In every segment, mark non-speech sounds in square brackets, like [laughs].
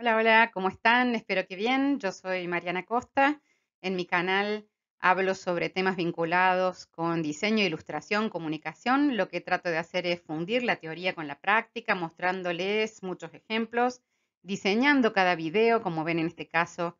Hola, hola, ¿cómo están? Espero que bien. Yo soy Mariana Costa. En mi canal hablo sobre temas vinculados con diseño, ilustración, comunicación. Lo que trato de hacer es fundir la teoría con la práctica, mostrándoles muchos ejemplos, diseñando cada video, como ven en este caso,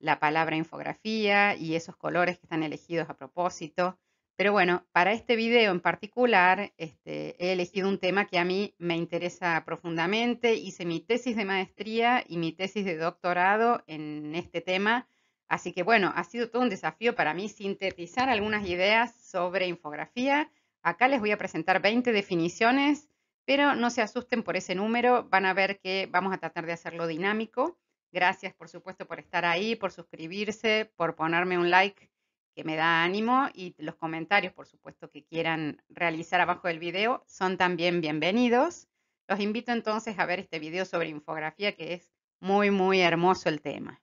la palabra infografía y esos colores que están elegidos a propósito. Pero bueno, para este video en particular este, he elegido un tema que a mí me interesa profundamente. Hice mi tesis de maestría y mi tesis de doctorado en este tema. Así que bueno, ha sido todo un desafío para mí sintetizar algunas ideas sobre infografía. Acá les voy a presentar 20 definiciones, pero no se asusten por ese número. Van a ver que vamos a tratar de hacerlo dinámico. Gracias, por supuesto, por estar ahí, por suscribirse, por ponerme un like que me da ánimo y los comentarios, por supuesto, que quieran realizar abajo del video son también bienvenidos. Los invito entonces a ver este video sobre infografía que es muy, muy hermoso el tema.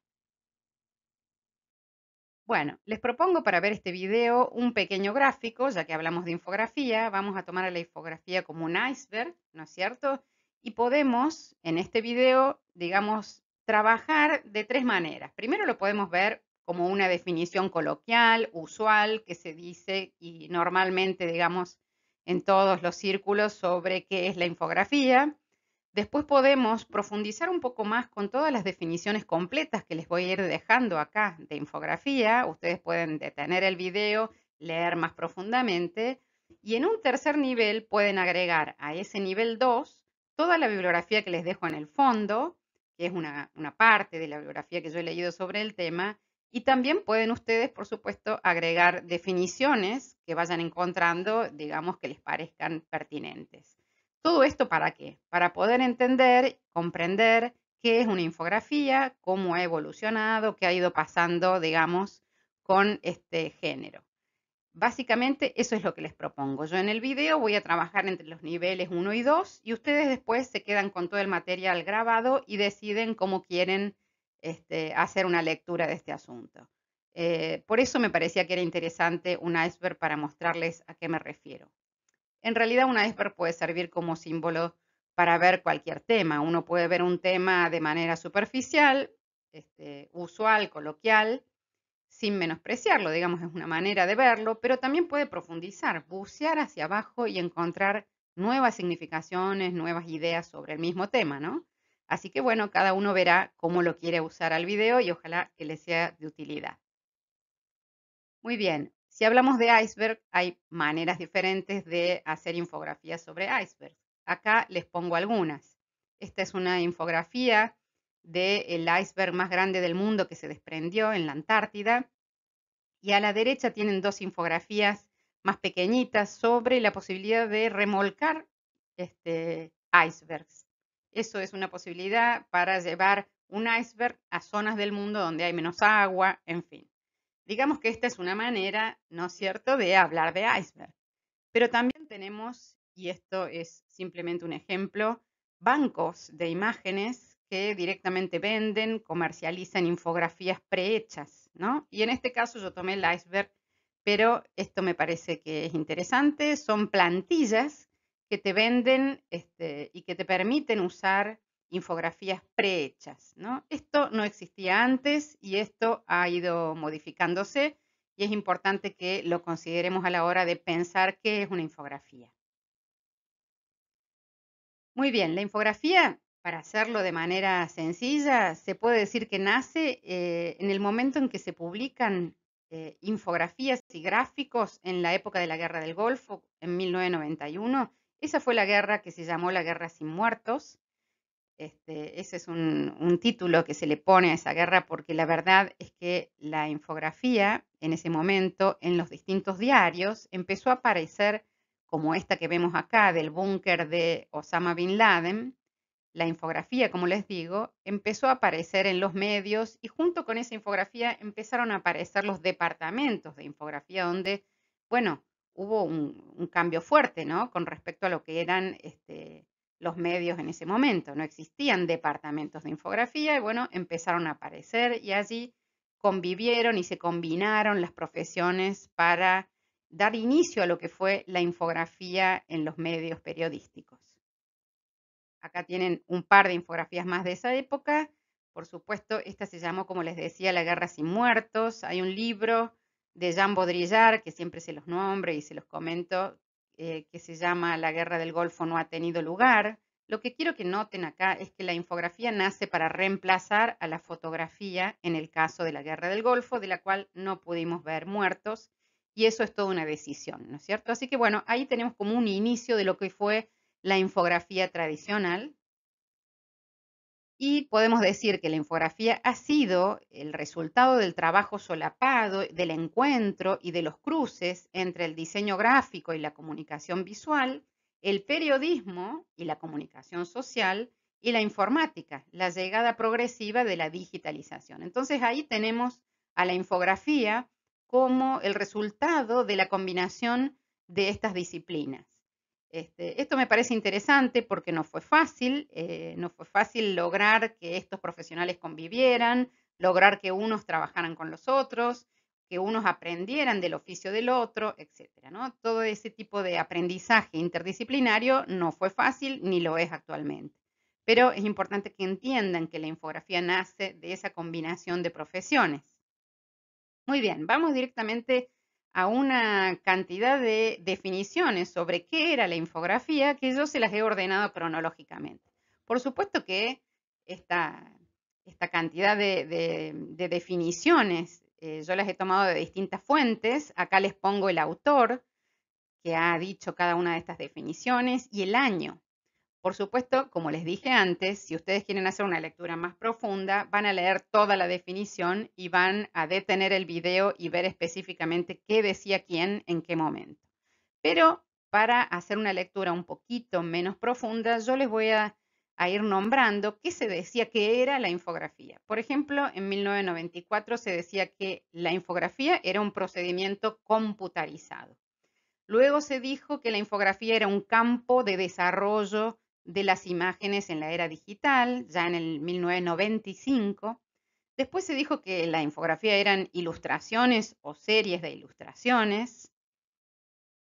Bueno, les propongo para ver este video un pequeño gráfico, ya que hablamos de infografía, vamos a tomar a la infografía como un iceberg, ¿no es cierto? Y podemos, en este video, digamos, trabajar de tres maneras. Primero lo podemos ver como una definición coloquial, usual, que se dice y normalmente, digamos, en todos los círculos sobre qué es la infografía. Después podemos profundizar un poco más con todas las definiciones completas que les voy a ir dejando acá de infografía. Ustedes pueden detener el video, leer más profundamente. Y en un tercer nivel pueden agregar a ese nivel 2 toda la bibliografía que les dejo en el fondo, que es una, una parte de la bibliografía que yo he leído sobre el tema, y también pueden ustedes, por supuesto, agregar definiciones que vayan encontrando, digamos, que les parezcan pertinentes. ¿Todo esto para qué? Para poder entender, comprender qué es una infografía, cómo ha evolucionado, qué ha ido pasando, digamos, con este género. Básicamente eso es lo que les propongo. Yo en el video voy a trabajar entre los niveles 1 y 2 y ustedes después se quedan con todo el material grabado y deciden cómo quieren este, hacer una lectura de este asunto. Eh, por eso me parecía que era interesante un iceberg para mostrarles a qué me refiero. En realidad un iceberg puede servir como símbolo para ver cualquier tema. Uno puede ver un tema de manera superficial, este, usual, coloquial, sin menospreciarlo, digamos, es una manera de verlo, pero también puede profundizar, bucear hacia abajo y encontrar nuevas significaciones, nuevas ideas sobre el mismo tema, ¿no? Así que bueno, cada uno verá cómo lo quiere usar al video y ojalá que le sea de utilidad. Muy bien, si hablamos de iceberg, hay maneras diferentes de hacer infografías sobre iceberg. Acá les pongo algunas. Esta es una infografía del iceberg más grande del mundo que se desprendió en la Antártida. Y a la derecha tienen dos infografías más pequeñitas sobre la posibilidad de remolcar este, icebergs. Eso es una posibilidad para llevar un iceberg a zonas del mundo donde hay menos agua, en fin. Digamos que esta es una manera, ¿no es cierto?, de hablar de iceberg. Pero también tenemos, y esto es simplemente un ejemplo, bancos de imágenes que directamente venden, comercializan infografías prehechas, ¿no? Y en este caso yo tomé el iceberg, pero esto me parece que es interesante. Son plantillas que te venden este, y que te permiten usar infografías prehechas. ¿no? Esto no existía antes y esto ha ido modificándose y es importante que lo consideremos a la hora de pensar qué es una infografía. Muy bien, la infografía, para hacerlo de manera sencilla, se puede decir que nace eh, en el momento en que se publican eh, infografías y gráficos en la época de la Guerra del Golfo, en 1991, esa fue la guerra que se llamó la Guerra sin Muertos. Este, ese es un, un, título que se le pone a esa guerra porque la verdad es que la infografía en ese momento en los distintos diarios empezó a aparecer como esta que vemos acá del búnker de Osama Bin Laden. La infografía, como les digo, empezó a aparecer en los medios y junto con esa infografía empezaron a aparecer los departamentos de infografía donde, bueno, hubo un, cambio fuerte, ¿no? Con respecto a lo que eran este, los medios en ese momento. No existían departamentos de infografía y bueno, empezaron a aparecer y allí convivieron y se combinaron las profesiones para dar inicio a lo que fue la infografía en los medios periodísticos. Acá tienen un par de infografías más de esa época. Por supuesto, esta se llamó, como les decía, La Guerra sin Muertos. Hay un libro de Jean Baudrillard, que siempre se los nombre y se los comento, eh, que se llama La guerra del Golfo no ha tenido lugar. Lo que quiero que noten acá es que la infografía nace para reemplazar a la fotografía en el caso de la guerra del Golfo, de la cual no pudimos ver muertos, y eso es toda una decisión, ¿no es cierto? Así que bueno, ahí tenemos como un inicio de lo que fue la infografía tradicional, y podemos decir que la infografía ha sido el resultado del trabajo solapado, del encuentro y de los cruces entre el diseño gráfico y la comunicación visual, el periodismo y la comunicación social y la informática, la llegada progresiva de la digitalización. Entonces ahí tenemos a la infografía como el resultado de la combinación de estas disciplinas. Este, esto me parece interesante porque no fue fácil, eh, no fue fácil lograr que estos profesionales convivieran, lograr que unos trabajaran con los otros, que unos aprendieran del oficio del otro, etcétera, ¿no? Todo ese tipo de aprendizaje interdisciplinario no fue fácil ni lo es actualmente. Pero es importante que entiendan que la infografía nace de esa combinación de profesiones. Muy bien, vamos directamente a una cantidad de definiciones sobre qué era la infografía que yo se las he ordenado cronológicamente. Por supuesto que esta, cantidad de, definiciones eh, yo las he tomado de distintas fuentes. Acá les pongo el autor que ha dicho cada una de estas definiciones y el año por supuesto, como les dije antes, si ustedes quieren hacer una lectura más profunda, van a leer toda la definición y van a detener el video y ver específicamente qué decía quién en qué momento. Pero para hacer una lectura un poquito menos profunda, yo les voy a, ir nombrando qué se decía que era la infografía. Por ejemplo, en 1994 se decía que la infografía era un procedimiento computarizado. Luego se dijo que la infografía era un campo de desarrollo de las imágenes en la era digital, ya en el 1995. Después se dijo que la infografía eran ilustraciones o series de ilustraciones.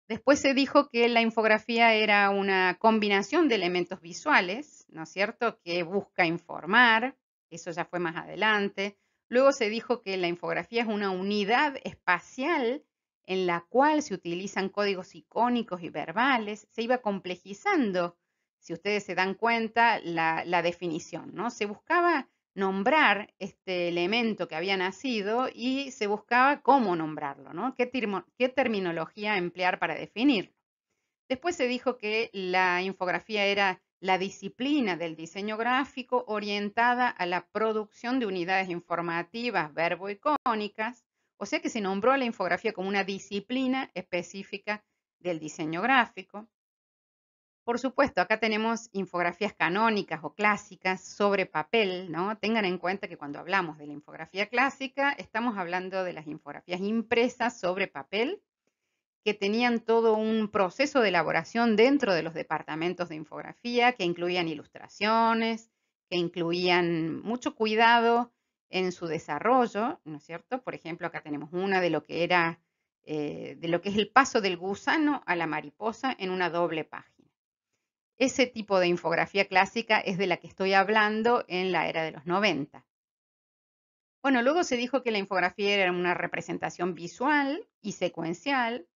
Después se dijo que la infografía era una combinación de elementos visuales, ¿no es cierto?, que busca informar, eso ya fue más adelante. Luego se dijo que la infografía es una unidad espacial en la cual se utilizan códigos icónicos y verbales. Se iba complejizando si ustedes se dan cuenta, la, definición, ¿no? Se buscaba nombrar este elemento que había nacido y se buscaba cómo nombrarlo, ¿no? ¿Qué, terminología emplear para definirlo? Después se dijo que la infografía era la disciplina del diseño gráfico orientada a la producción de unidades informativas verbo icónicas, o sea que se nombró a la infografía como una disciplina específica del diseño gráfico. Por supuesto, acá tenemos infografías canónicas o clásicas sobre papel, ¿no? Tengan en cuenta que cuando hablamos de la infografía clásica, estamos hablando de las infografías impresas sobre papel, que tenían todo un proceso de elaboración dentro de los departamentos de infografía, que incluían ilustraciones, que incluían mucho cuidado en su desarrollo, ¿no es cierto? Por ejemplo, acá tenemos una de lo que era, eh, de lo que es el paso del gusano a la mariposa en una doble página. Ese tipo de infografía clásica es de la que estoy hablando en la era de los 90. Bueno, luego se dijo que la infografía era una representación visual y secuencial.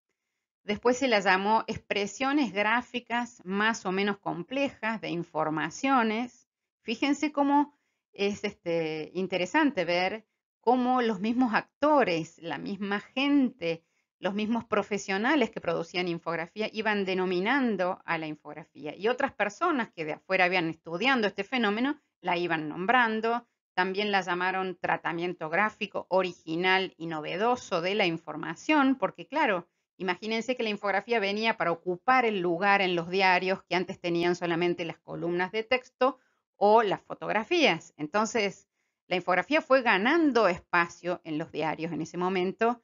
Después se la llamó expresiones gráficas más o menos complejas de informaciones. Fíjense cómo es este, interesante ver cómo los mismos actores, la misma gente, los mismos profesionales que producían infografía iban denominando a la infografía y otras personas que de afuera habían estudiando este fenómeno la iban nombrando, también la llamaron tratamiento gráfico original y novedoso de la información, porque claro, imagínense que la infografía venía para ocupar el lugar en los diarios que antes tenían solamente las columnas de texto o las fotografías. Entonces, la infografía fue ganando espacio en los diarios en ese momento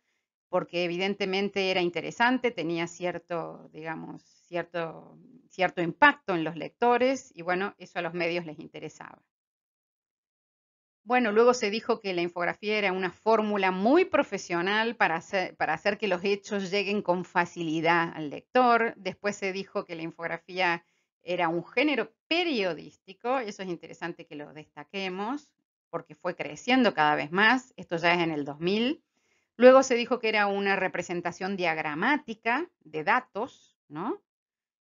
porque evidentemente era interesante, tenía cierto, digamos, cierto, cierto impacto en los lectores y bueno, eso a los medios les interesaba. Bueno, luego se dijo que la infografía era una fórmula muy profesional para para hacer que los hechos lleguen con facilidad al lector. Después se dijo que la infografía era un género periodístico, eso es interesante que lo destaquemos, porque fue creciendo cada vez más, esto ya es en el 2000. Luego se dijo que era una representación diagramática de datos, ¿no?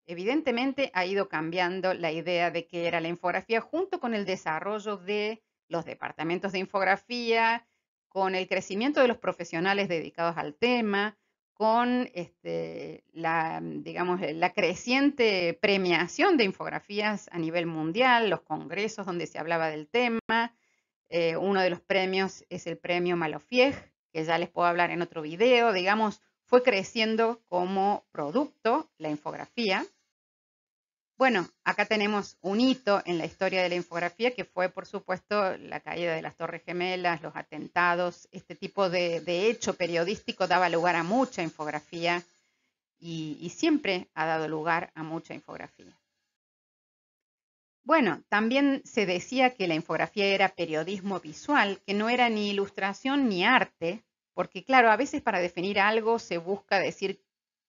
Evidentemente ha ido cambiando la idea de que era la infografía junto con el desarrollo de los departamentos de infografía, con el crecimiento de los profesionales dedicados al tema, con este, la, digamos, la creciente premiación de infografías a nivel mundial, los congresos donde se hablaba del tema. Eh, uno de los premios es el premio Malofiej, que ya les puedo hablar en otro video, digamos, fue creciendo como producto la infografía. Bueno, acá tenemos un hito en la historia de la infografía que fue, por supuesto, la caída de las Torres Gemelas, los atentados. Este tipo de, hecho periodístico daba lugar a mucha infografía y siempre ha dado lugar a mucha infografía. Bueno, también se decía que la infografía era periodismo visual, que no era ni ilustración ni arte, porque claro, a veces para definir algo se busca decir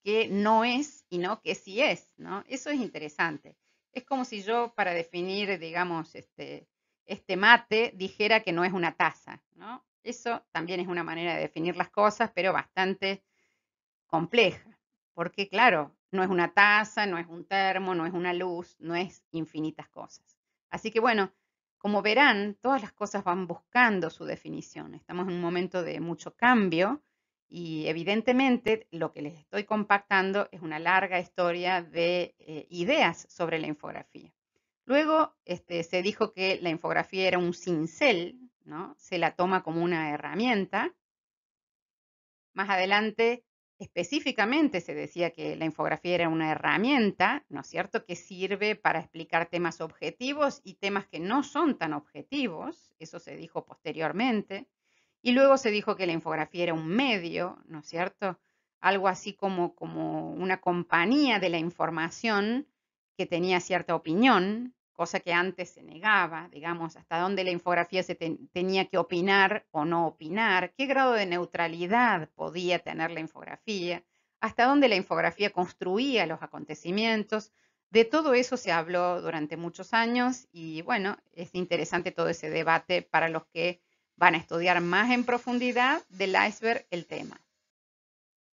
que no es y no que sí es, ¿no? Eso es interesante. Es como si yo para definir, digamos, este, este mate dijera que no es una taza, ¿no? Eso también es una manera de definir las cosas, pero bastante compleja, porque claro, no es una taza, no es un termo, no es una luz, no es infinitas cosas. Así que bueno, como verán, todas las cosas van buscando su definición. Estamos en un momento de mucho cambio y evidentemente lo que les estoy compactando es una larga historia de eh, ideas sobre la infografía. Luego este, se dijo que la infografía era un cincel, ¿no? se la toma como una herramienta. Más adelante Específicamente se decía que la infografía era una herramienta, ¿no es cierto?, que sirve para explicar temas objetivos y temas que no son tan objetivos, eso se dijo posteriormente, y luego se dijo que la infografía era un medio, ¿no es cierto?, algo así como, como una compañía de la información que tenía cierta opinión, cosa que antes se negaba, digamos, hasta dónde la infografía se tenía que opinar o no opinar, qué grado de neutralidad podía tener la infografía, hasta dónde la infografía construía los acontecimientos. De todo eso se habló durante muchos años y bueno, es interesante todo ese debate para los que van a estudiar más en profundidad del iceberg el tema.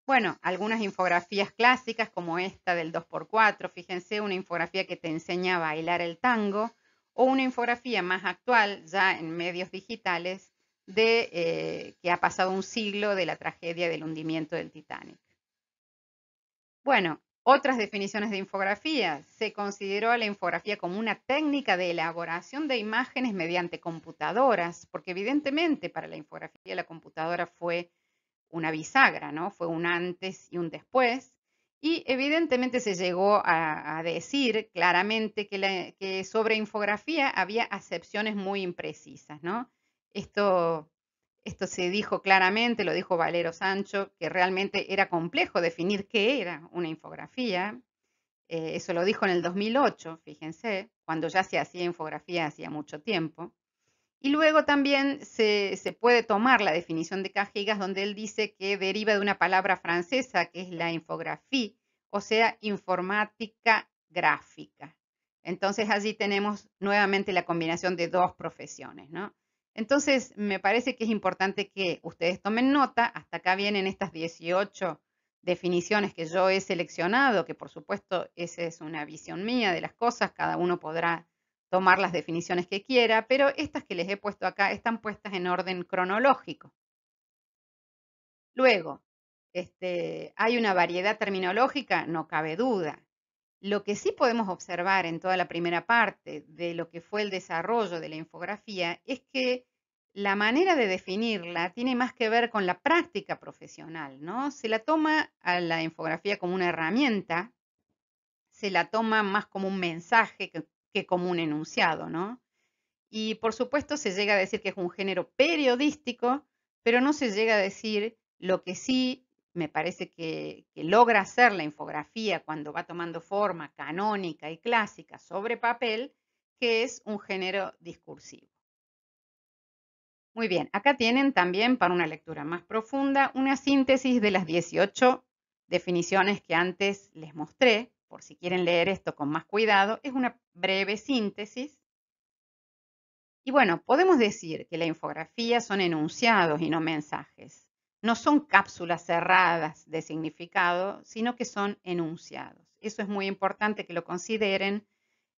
Bueno, algunas infografías clásicas como esta del 2x4, fíjense, una infografía que te enseña a bailar el tango, o una infografía más actual, ya en medios digitales, de eh, que ha pasado un siglo de la tragedia del hundimiento del Titanic. Bueno, otras definiciones de infografía. Se consideró a la infografía como una técnica de elaboración de imágenes mediante computadoras, porque evidentemente para la infografía la computadora fue una bisagra, ¿no? Fue un antes y un después. Y evidentemente se llegó a, decir claramente que, sobre infografía había acepciones muy imprecisas, ¿no? Esto, esto se dijo claramente, lo dijo Valero Sancho, que realmente era complejo definir qué era una infografía. Eh, eso lo dijo en el 2008, fíjense, cuando ya se hacía infografía hacía mucho tiempo. Y luego también se, puede tomar la definición de cajigas, donde él dice que deriva de una palabra francesa que es la infografía, o sea, informática gráfica. Entonces allí tenemos nuevamente la combinación de dos profesiones, ¿no? Entonces me parece que es importante que ustedes tomen nota, hasta acá vienen estas 18 definiciones que yo he seleccionado, que por supuesto esa es una visión mía de las cosas, cada uno podrá tomar las definiciones que quiera, pero estas que les he puesto acá están puestas en orden cronológico. Luego, este, hay una variedad terminológica, no cabe duda. Lo que sí podemos observar en toda la primera parte de lo que fue el desarrollo de la infografía es que la manera de definirla tiene más que ver con la práctica profesional, ¿no? Se la toma a la infografía como una herramienta, se la toma más como un mensaje que que como un enunciado, ¿no? Y por supuesto se llega a decir que es un género periodístico, pero no se llega a decir lo que sí me parece que, que, logra hacer la infografía cuando va tomando forma canónica y clásica sobre papel, que es un género discursivo. Muy bien, acá tienen también para una lectura más profunda una síntesis de las 18 definiciones que antes les mostré por si quieren leer esto con más cuidado, es una breve síntesis. Y bueno, podemos decir que la infografía son enunciados y no mensajes. No son cápsulas cerradas de significado, sino que son enunciados. Eso es muy importante que lo consideren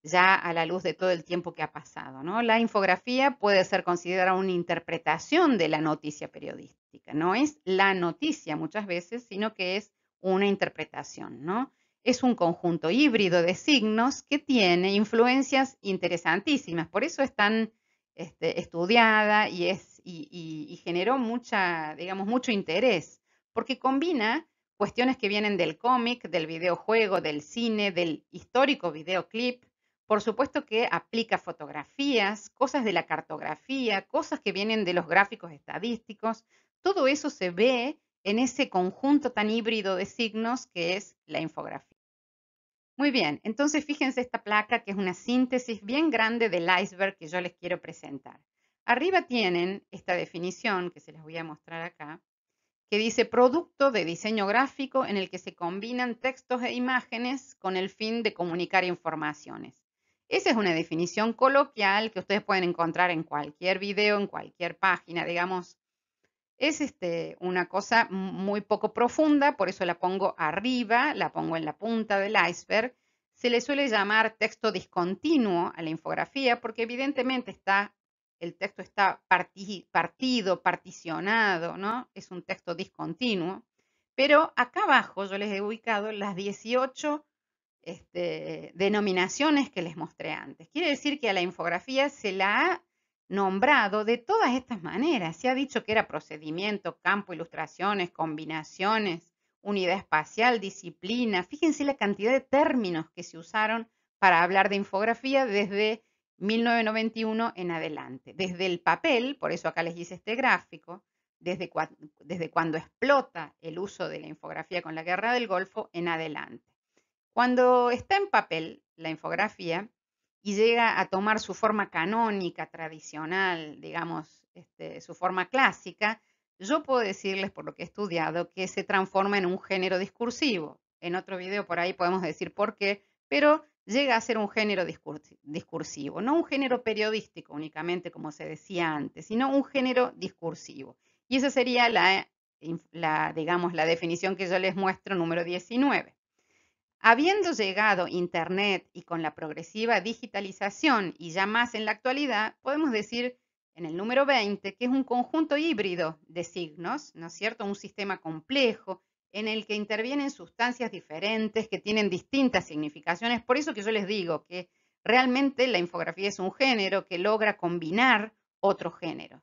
ya a la luz de todo el tiempo que ha pasado. La infografía puede ser considerada una interpretación de la noticia periodística. No es la noticia muchas veces, sino que es una interpretación. ¿no? es un conjunto híbrido de signos que tiene influencias interesantísimas. Por eso es tan este, estudiada y, es, generó mucha, digamos, mucho interés, porque combina cuestiones que vienen del cómic, del videojuego, del cine, del histórico videoclip. Por supuesto que aplica fotografías, cosas de la cartografía, cosas que vienen de los gráficos estadísticos. Todo eso se ve en ese conjunto tan híbrido de signos que es la infografía. Muy bien, entonces fíjense esta placa que es una síntesis bien grande del iceberg que yo les quiero presentar. Arriba tienen esta definición que se les voy a mostrar acá, que dice producto de diseño gráfico en el que se combinan textos e imágenes con el fin de comunicar informaciones. Esa es una definición coloquial que ustedes pueden encontrar en cualquier video, en cualquier página, digamos, es este, una cosa muy poco profunda, por eso la pongo arriba, la pongo en la punta del iceberg. Se le suele llamar texto discontinuo a la infografía porque evidentemente está, el texto está partido, particionado, ¿no? Es un texto discontinuo. Pero acá abajo yo les he ubicado las 18 este, denominaciones que les mostré antes. Quiere decir que a la infografía se la ha nombrado de todas estas maneras. Se ha dicho que era procedimiento, campo, ilustraciones, combinaciones, unidad espacial, disciplina. Fíjense la cantidad de términos que se usaron para hablar de infografía desde 1991 en adelante. Desde el papel, por eso acá les hice este gráfico, desde, desde cuando explota el uso de la infografía con la guerra del Golfo en adelante. Cuando está en papel la infografía, y llega a tomar su forma canónica, tradicional, digamos, este, su forma clásica, yo puedo decirles, por lo que he estudiado, que se transforma en un género discursivo. En otro video por ahí podemos decir por qué, pero llega a ser un género discursivo, no un género periodístico únicamente, como se decía antes, sino un género discursivo. Y esa sería la, eh, digamos, la definición que yo les muestro número 19. Habiendo llegado Internet y con la progresiva digitalización y ya más en la actualidad, podemos decir en el número 20 que es un conjunto híbrido de signos, ¿no es cierto? Un sistema complejo en el que intervienen sustancias diferentes que tienen distintas significaciones. Por eso que yo les digo que realmente la infografía es un género que logra combinar otros géneros.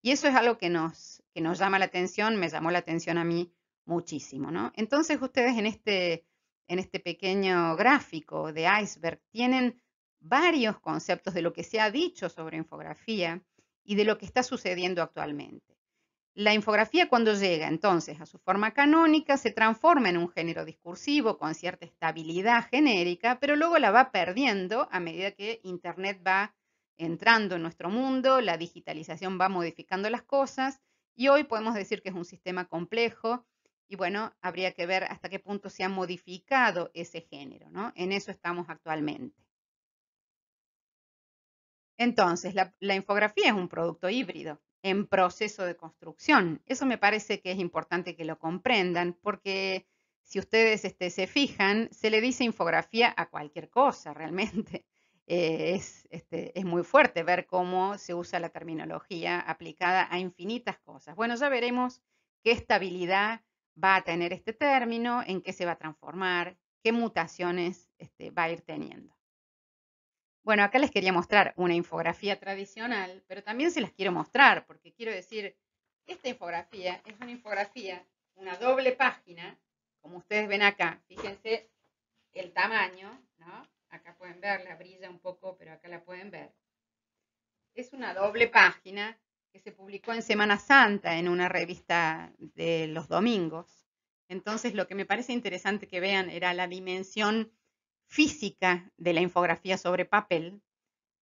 Y eso es algo que nos, que nos llama la atención, me llamó la atención a mí muchísimo, ¿no? Entonces ustedes en este en este pequeño gráfico de iceberg tienen varios conceptos de lo que se ha dicho sobre infografía y de lo que está sucediendo actualmente. La infografía cuando llega entonces a su forma canónica se transforma en un género discursivo con cierta estabilidad genérica, pero luego la va perdiendo a medida que Internet va entrando en nuestro mundo, la digitalización va modificando las cosas y hoy podemos decir que es un sistema complejo y bueno, habría que ver hasta qué punto se ha modificado ese género, ¿no? En eso estamos actualmente. Entonces, la, infografía es un producto híbrido en proceso de construcción. Eso me parece que es importante que lo comprendan porque si ustedes este, se fijan, se le dice infografía a cualquier cosa realmente. [laughs] Eh, es, este, es muy fuerte ver cómo se usa la terminología aplicada a infinitas cosas. Bueno, ya veremos qué estabilidad va a tener este término, en qué se va a transformar, qué mutaciones este, va a ir teniendo. Bueno, acá les quería mostrar una infografía tradicional, pero también se las quiero mostrar, porque quiero decir, esta infografía es una infografía, una doble página, como ustedes ven acá, fíjense el tamaño, ¿no? Acá pueden verla, brilla un poco, pero acá la pueden ver. Es una doble página que se publicó en Semana Santa en una revista de los domingos. Entonces, lo que me parece interesante que vean era la dimensión física de la infografía sobre papel,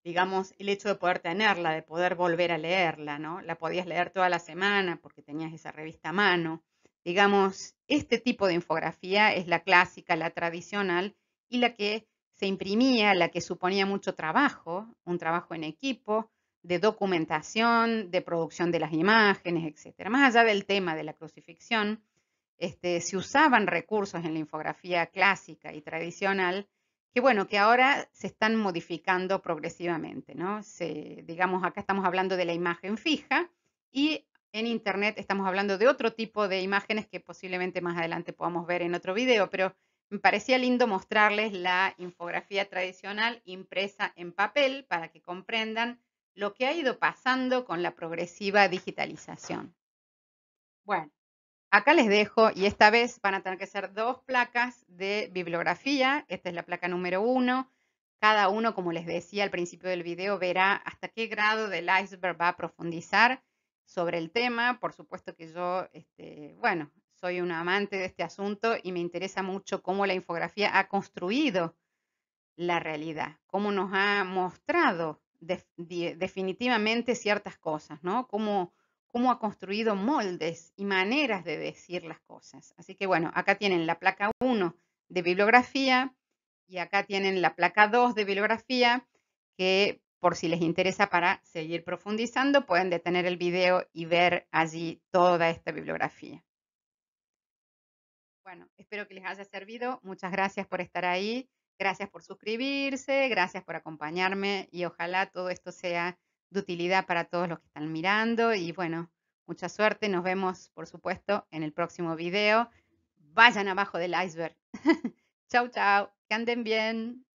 digamos, el hecho de poder tenerla, de poder volver a leerla, ¿no? La podías leer toda la semana porque tenías esa revista a mano. Digamos, este tipo de infografía es la clásica, la tradicional y la que se imprimía, la que suponía mucho trabajo, un trabajo en equipo, de documentación, de producción de las imágenes, etc. Más allá del tema de la crucifixión, este, se usaban recursos en la infografía clásica y tradicional que, bueno, que ahora se están modificando progresivamente, ¿no? digamos, acá estamos hablando de la imagen fija y en Internet estamos hablando de otro tipo de imágenes que posiblemente más adelante podamos ver en otro video, pero me parecía lindo mostrarles la infografía tradicional impresa en papel para que comprendan lo que ha ido pasando con la progresiva digitalización. Bueno, acá les dejo y esta vez van a tener que ser dos placas de bibliografía. Esta es la placa número uno. Cada uno, como les decía al principio del video, verá hasta qué grado del iceberg va a profundizar sobre el tema. Por supuesto que yo, este, bueno, soy un amante de este asunto y me interesa mucho cómo la infografía ha construido la realidad, cómo nos ha mostrado definitivamente ciertas cosas, ¿no? Cómo, cómo ha construido moldes y maneras de decir las cosas. Así que bueno, acá tienen la placa 1 de bibliografía y acá tienen la placa 2 de bibliografía que por si les interesa para seguir profundizando, pueden detener el video y ver allí toda esta bibliografía. Bueno, espero que les haya servido. Muchas gracias por estar ahí. Gracias por suscribirse, gracias por acompañarme y ojalá todo esto sea de utilidad para todos los que están mirando y bueno, mucha suerte, nos vemos por supuesto en el próximo video. Vayan abajo del iceberg. [laughs] chau, chau, que anden bien.